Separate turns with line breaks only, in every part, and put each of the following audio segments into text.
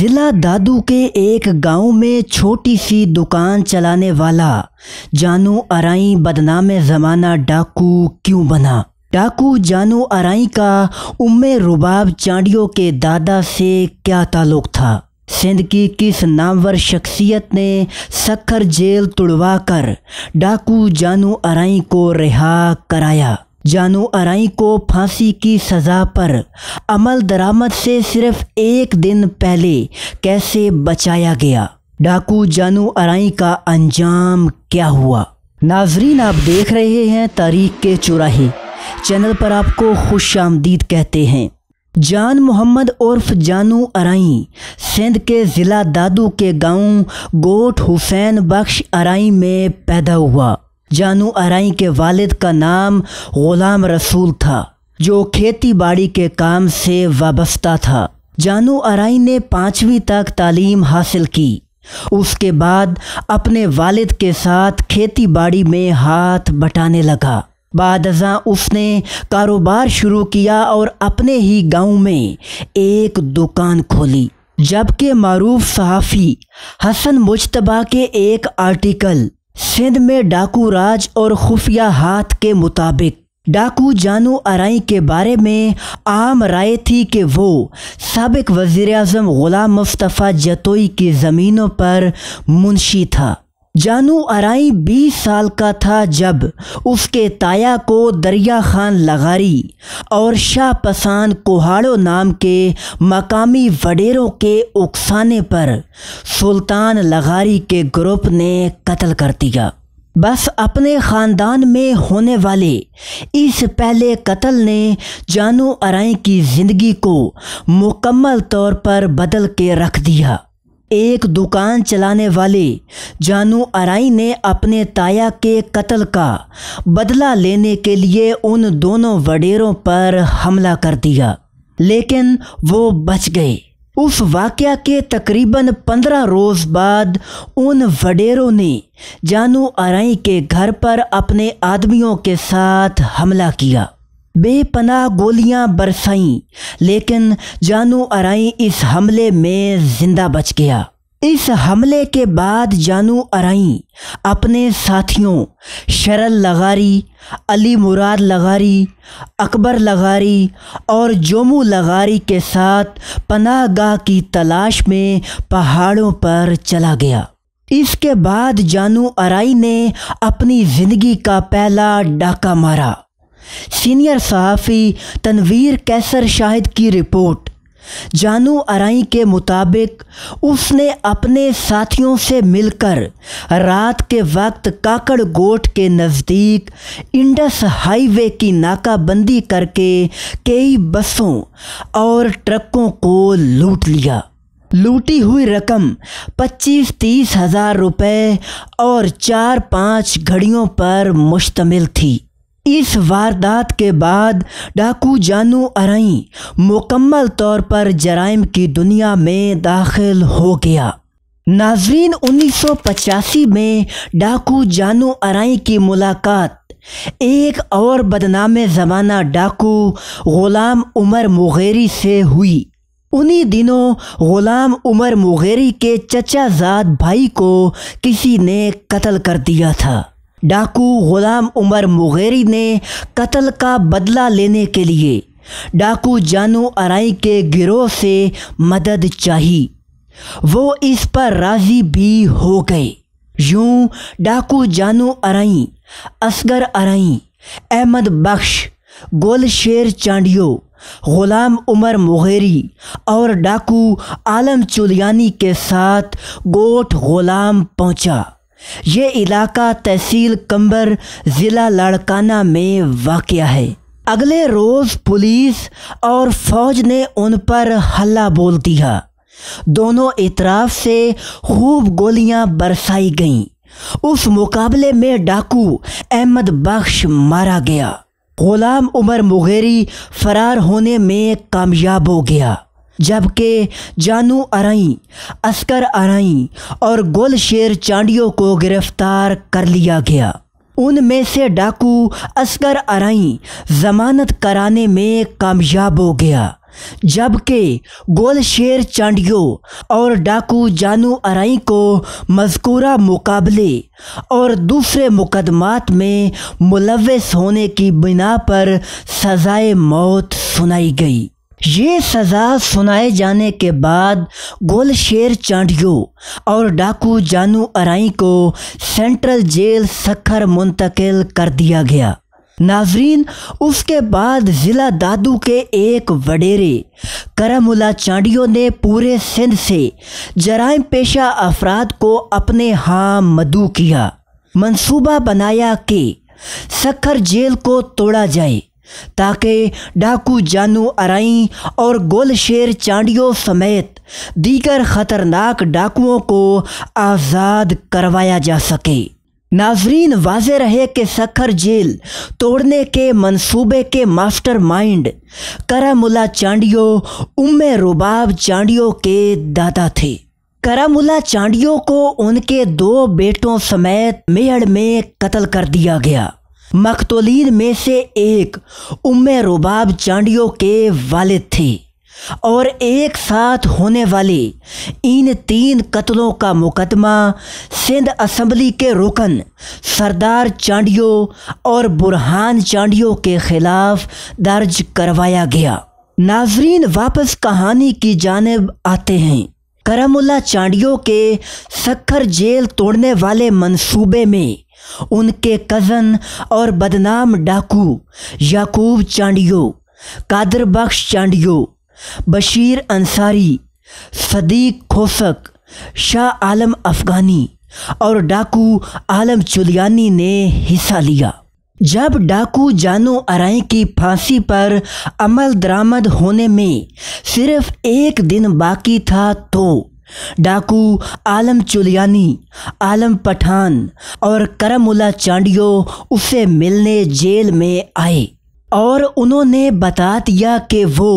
जिला दादू के एक गांव में छोटी सी दुकान चलाने वाला जानू अराई बदनाम ज़माना डाकू क्यों बना डाकू जानू अराई का उम्मे रुबाब चांडियों के दादा से क्या ताल्लुक था सिंध की किस नामवर शख्सियत ने सखर जेल तुड़वा कर डाकू जानू अराई को रिहा कराया जानू अराई को फांसी की सज़ा पर अमल दरामद से सिर्फ एक दिन पहले कैसे बचाया गया डाकू जानू अराई का अंजाम क्या हुआ नाजरीन आप देख रहे हैं तारीख के चुराहे चैनल पर आपको खुश आमदीद कहते हैं जान मोहम्मद उर्फ जानू अराई सिंध के ज़िला दादू के गांव गोट हुसैन बख्श अराई में पैदा हुआ जानू आरई के वालिद का नाम ग़ुलाम रसूल था जो खेती बाड़ी के काम से वाबस्ता था जानू आरई ने पाँचवीं तक तालीम हासिल की उसके बाद अपने वालिद के साथ खेती बाड़ी में हाथ बटाने लगा बाद उसने कारोबार शुरू किया और अपने ही गांव में एक दुकान खोली जबकि मरूफ सहाफ़ी हसन मुशतबा के एक आर्टिकल सिंध में डाकू राज और खुफिया हाथ के मुताबिक डाकू जानू आरई के बारे में आम राय थी कि वो सबक वजीर अजम ग़ुलाम मुस्तफ़ा जतोई की ज़मीनों पर मुंशी था जानू आरई बीस साल का था जब उसके ताया को दरिया खान लगारी और शाह पसान कोहाड़ो नाम के मकामी वडेरों के उकसाने पर सुल्तान लगारी के ग्रुप ने कत्ल कर दिया बस अपने ख़ानदान में होने वाले इस पहले कत्ल ने जानू आरई की ज़िंदगी को मुकम्मल तौर पर बदल के रख दिया एक दुकान चलाने वाली जानू अराई ने अपने ताया के कत्ल का बदला लेने के लिए उन दोनों वडेरों पर हमला कर दिया लेकिन वो बच गए उस वाक्य के तकरीबन पंद्रह रोज़ बाद उन वडेरों ने जानू अराई के घर पर अपने आदमियों के साथ हमला किया बेपनाह गोलियां बरसाईं लेकिन जानू अराई इस हमले में जिंदा बच गया इस हमले के बाद जानू अराई अपने साथियों शरल लगारी अली मुराद लगारी अकबर लगारी और जोमू लगारी के साथ गाह की तलाश में पहाड़ों पर चला गया इसके बाद जानू अराई ने अपनी ज़िंदगी का पहला डाका मारा सीनियर सहाफ़ी तनवीर कैसर शाहिद की रिपोर्ट जानू आरई के मुताबिक उसने अपने साथियों से मिलकर रात के वक्त काकड़गोट के नज़दीक इंडस हाईवे की नाकाबंदी करके कई बसों और ट्रकों को लूट लिया लूटी हुई रकम पच्चीस तीस हज़ार रुपये और चार पाँच घड़ियों पर मुश्तमिल थी इस वारदात के बाद डाकू जानू अरई मुकम्मल तौर पर जराइम की दुनिया में दाखिल हो गया नाजरीन 1985 में डाकू जानू अरई की मुलाकात एक और बदनाम ज़माना डाकू ग़ुलाम उमर मुगेरी से हुई उन्हीं दिनों ग़ुलाम उमर मुगेरी के चचाजाद भाई को किसी ने कत्ल कर दिया था डाकू गुलाम उमर मुगेरी ने कत्ल का बदला लेने के लिए डाकू जानू अराई के गिरोह से मदद चाही वो इस पर राजी भी हो गए यूं डाकू जानू अराई असगर अराई अहमद बख्श गोल शेर चांडियो गुलाम उमर मुगेरी और डाकू आलम चुलियानी के साथ गोठ गुलाम पहुंचा ये इलाका तहसील कंबर ज़िला लाड़काना में वाक़ है अगले रोज़ पुलिस और फौज ने उन पर हल्ला बोल दिया दोनों इतराफ़ से खूब गोलियां बरसाई गईं उस मुकाबले में डाकू अहमद बख्श मारा गया गुलाम उमर मुगेरी फरार होने में कामयाब हो गया जबकि जानू अरई अस्कर अरई और गोल शेर चांडियों को गिरफ्तार कर लिया गया उनमें से डाकू अस्कर अरई जमानत कराने में कामयाब हो गया जबकि गोल शेर चांडियो और डाकू जानू अरई को मजकूरा मुकाबले और दूसरे मुकदमात में मुलविस होने की बिना पर सजाए मौत सुनाई गई ये सज़ा सुनाए जाने के बाद गोल शेर चांडियो और डाकू जानू अराई को सेंट्रल जेल सखर मुंतकिल कर दिया गया नाजरीन उसके बाद ज़िला दादू के एक वडेरे करमुला चांडियो ने पूरे सिंध से जराइम पेशा अफराद को अपने हाँ मदू किया मंसूबा बनाया कि सखर जेल को तोड़ा जाए ताकि डाकू जानू अराई और गोल शेर चांडियों समेत दीगर खतरनाक डाकुओं को आज़ाद करवाया जा सके नाजरीन वाज रहे कि सखर जेल तोड़ने के मंसूबे के मास्टर माइंड करामुला चांडियो उम्मे रुबाब चांडियो के दादा थे करामुला चांडियो को उनके दो बेटों समेत मेहड़ में कत्ल कर दिया गया मकतोलीन में से एक उम्म रुबाब चांडियों के वालिद थे और एक साथ होने वाले इन तीन कत्लों का मुकदमा सिंध असम्बली के रुकन सरदार चांडियो और बुरहान चांडियो के खिलाफ दर्ज करवाया गया नाजरीन वापस कहानी की जानब आते हैं करमुल्ला चांडियो के सखर जेल तोड़ने वाले मंसूबे में उनके कज़न और बदनाम डाकू याकूब चांडियो कादर बख्श चांडियो बशीर अंसारी सदीक खोसक शाह आलम अफ़गानी और डाकू आलम चुलियानी ने हिस्सा लिया जब डाकू जानू अराय की फांसी पर अमल दरामद होने में सिर्फ एक दिन बाकी था तो डाकू आलम चुलियानी आलम पठान और करमुला चांडियो उसे मिलने जेल में आए और उन्होंने बता दिया कि वो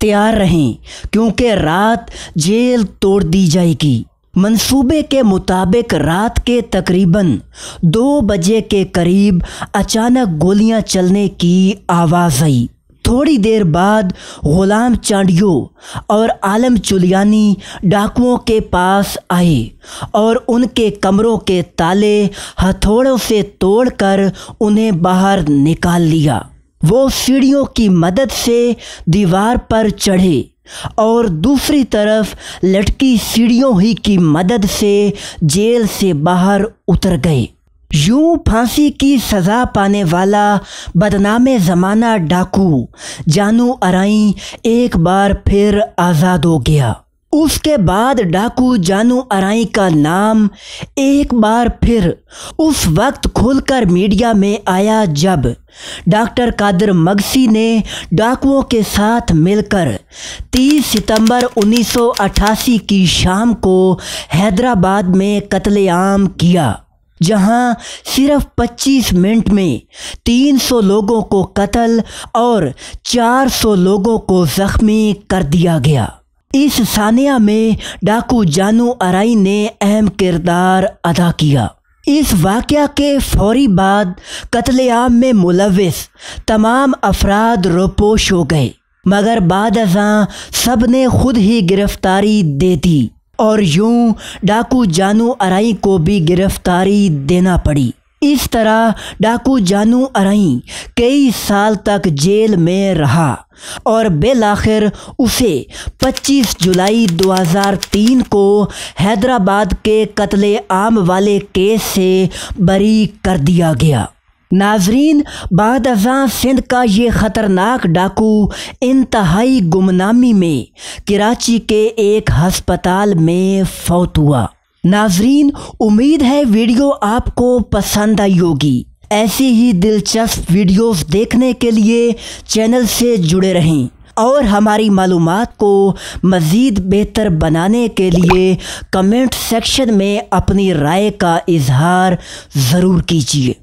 तैयार रहें क्योंकि रात जेल तोड़ दी जाएगी मंसूबे के मुताबिक रात के तकरीबन दो बजे के करीब अचानक गोलियां चलने की आवाज़ आई थोड़ी देर बाद गुलाम चांडियो और आलम चुलियानी डाकुओं के पास आए और उनके कमरों के ताले हथौड़ों से तोड़कर उन्हें बाहर निकाल लिया वो सीढ़ियों की मदद से दीवार पर चढ़े और दूसरी तरफ लटकी सीढ़ियों ही की मदद से जेल से बाहर उतर गए यूं फांसी की सजा पाने वाला बदनाम जमाना डाकू जानू अराई एक बार फिर आज़ाद हो गया उसके बाद डाकू जानू अराई का नाम एक बार फिर उस वक्त खुलकर मीडिया में आया जब डॉक्टर कादर मगसी ने डाकुओं के साथ मिलकर 30 सितंबर 1988 की शाम को हैदराबाद में कत्लेआम किया जहां सिर्फ 25 मिनट में 300 लोगों को कत्ल और 400 लोगों को जख्मी कर दिया गया इस सानिया में डाकू जानू अराई ने अहम किरदार अदा किया इस वाक़े के फौरी बाद कत्लेआम में मुलविस तमाम अफराद रोपोश हो गए मगर बाद सब ने खुद ही गिरफ्तारी दे दी और यूं डाकू जानू अराई को भी गिरफ्तारी देना पड़ी इस तरह डाकू जानू अराई कई साल तक जेल में रहा और बेलाखिर उसे 25 जुलाई 2003 को हैदराबाद के कत्ले आम वाले केस से बरी कर दिया गया नाजरीन बाद सिंध का ये ख़तरनाक डाकू इंतहाई गुमनामी में कराची के एक हस्पताल में फौत हुआ नाजरीन उम्मीद है वीडियो आपको पसंद आई होगी ऐसी ही दिलचस्प वीडियोस देखने के लिए चैनल से जुड़े रहें और हमारी मालूम को मज़ीद बेहतर बनाने के लिए कमेंट सेक्शन में अपनी राय का इजहार ज़रूर कीजिए